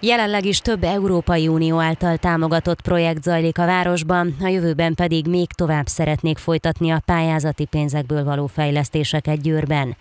Jelenleg is több Európai Unió által támogatott projekt zajlik a városban, a jövőben pedig még tovább szeretnék folytatni a pályázati pénzekből való fejlesztéseket Győrben.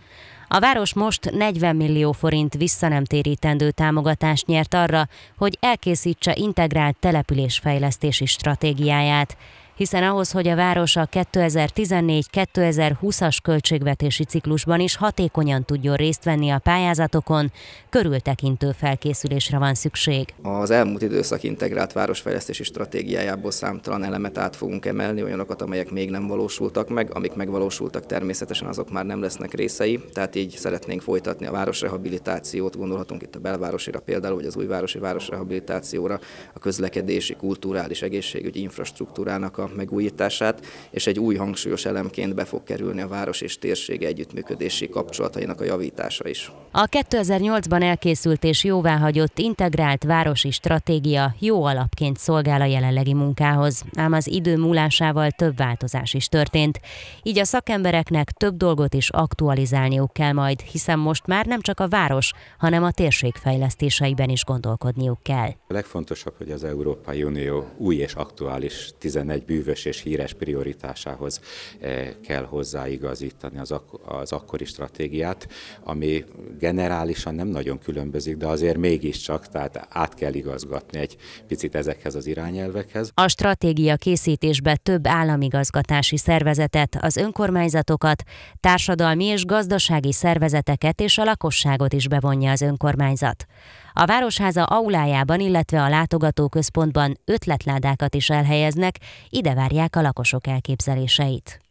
A város most 40 millió forint visszanemtérítendő támogatást nyert arra, hogy elkészítse integrált településfejlesztési stratégiáját hiszen ahhoz, hogy a város a 2014-2020-as költségvetési ciklusban is hatékonyan tudjon részt venni a pályázatokon, körültekintő felkészülésre van szükség. Az elmúlt időszak integrált városfejlesztési stratégiájából számtalan elemet át fogunk emelni, olyanokat, amelyek még nem valósultak meg, amik megvalósultak természetesen azok már nem lesznek részei, tehát így szeretnénk folytatni a városrehabilitációt, gondolhatunk itt a belvárosira például, vagy az újvárosi városrehabilitációra, a közlekedési, kulturális, egészségügyi infrastruktúrának a a megújítását, és egy új hangsúlyos elemként be fog kerülni a város és térség együttműködési kapcsolatainak a javítása is. A 2008-ban elkészült és jóváhagyott integrált városi stratégia jó alapként szolgál a jelenlegi munkához, ám az idő múlásával több változás is történt. Így a szakembereknek több dolgot is aktualizálniuk kell majd, hiszen most már nem csak a város, hanem a térség fejlesztéseiben is gondolkodniuk kell. A legfontosabb, hogy az Európai Unió új és aktuális 11 bűvös és híres prioritásához eh, kell hozzáigazítani az, ak- az akkori stratégiát, ami generálisan nem nagyon különbözik, de azért mégiscsak, tehát át kell igazgatni egy picit ezekhez az irányelvekhez. A stratégia készítésbe több államigazgatási szervezetet, az önkormányzatokat, társadalmi és gazdasági szervezeteket és a lakosságot is bevonja az önkormányzat. A Városháza aulájában, illetve a látogatóközpontban ötletládákat is elhelyeznek, ide várják a lakosok elképzeléseit.